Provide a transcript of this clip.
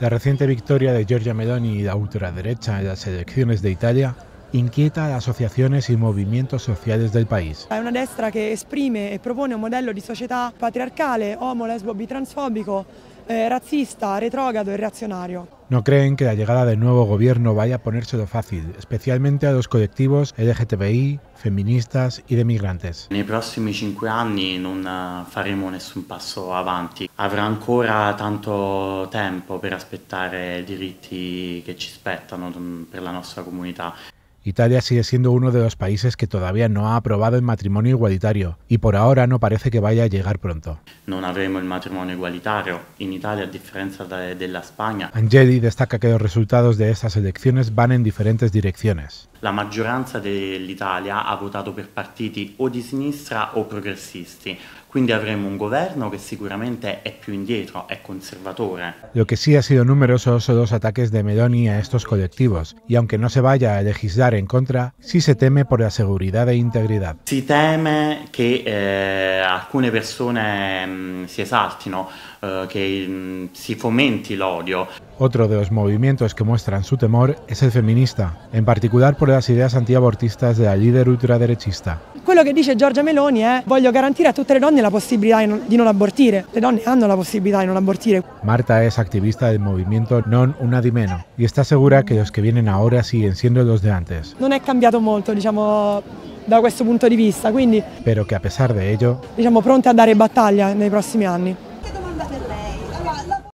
La reciente victoria de Giorgia Meloni y la ultraderecha en las elecciones de Italia inquieta a asociaciones y movimientos sociales del país. Hay una destra que exprime y propone un modelo de sociedad patriarcale, homo, lesbo, bitransfóbico eh, razzista, retrógrado y reaccionario. No creen que la llegada del nuevo gobierno vaya a ponérselo fácil, especialmente a los colectivos LGTBI, femministas y de migrantes. Nei prossimi cinque anni non eh, faremo nessun passo avanti. Avrà ancora tanto tempo per aspettare diritti che ci spettano mm, per la nostra comunità. Italia sigue siendo uno de los países que todavía no ha aprobado el matrimonio igualitario y por ahora no parece que vaya a llegar pronto. No el matrimonio igualitario en Italia a diferencia de, la España. Angeli destaca que los resultados de estas elecciones van en diferentes direcciones. la maggioranza dell'Italia ha votato per partiti o di sinistra o progressisti, quindi avremo un governo che sicuramente è più indietro, è conservatore. Lo che sì ha sido numeroso sono los ataques de Meloni a estos colectivos, y aunque no se vaya a legislar en contra, sí se teme por la seguridad e integridad. Si teme che eh, alcune persone mh, mm, si esaltino, eh, che mh, mm, si fomenti l'odio. Otro de los movimientos que muestran su temor es el feminista, en particular por las ideas antiabortistas de la líder ultraderechista. Quello che dice Giorgia Meloni è voglio garantire a tutte le donne la possibilità di non abortire. Le donne hanno la possibilità di non abortire. Marta es activista del movimiento Non Una di Meno y está segura que los que vienen ahora siguen siendo los de antes. Non è cambiato molto, diciamo, da questo punto di vista, quindi Pero que a pesar de ello, diciamo pronte a dare battaglia nei prossimi anni.